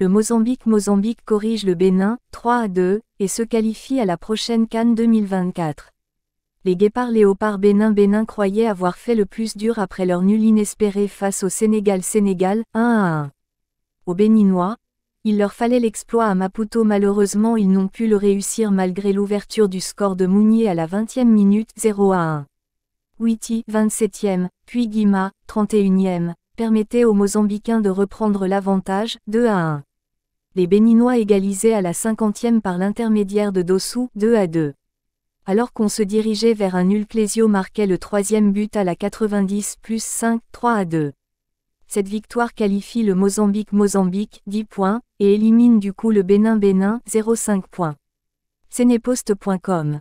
le Mozambique Mozambique corrige le Bénin, 3 à 2, et se qualifie à la prochaine Cannes 2024. Les guépards léopards Bénin Bénin croyaient avoir fait le plus dur après leur nul inespéré face au Sénégal Sénégal, 1 à 1. Aux Béninois, il leur fallait l'exploit à Maputo malheureusement ils n'ont pu le réussir malgré l'ouverture du score de Mounier à la 20e minute 0 à 1. Witty, 27e, puis Guima, 31e, permettait aux Mozambicains de reprendre l'avantage 2 à 1 les Béninois égalisés à la cinquantième par l'intermédiaire de Dossou, 2 à 2. Alors qu'on se dirigeait vers un nul, Clésio marquait le troisième but à la 90 plus 5, 3 à 2. Cette victoire qualifie le Mozambique-Mozambique, 10 points, et élimine du coup le Bénin-Bénin, 0,5 points. Cénéposte.com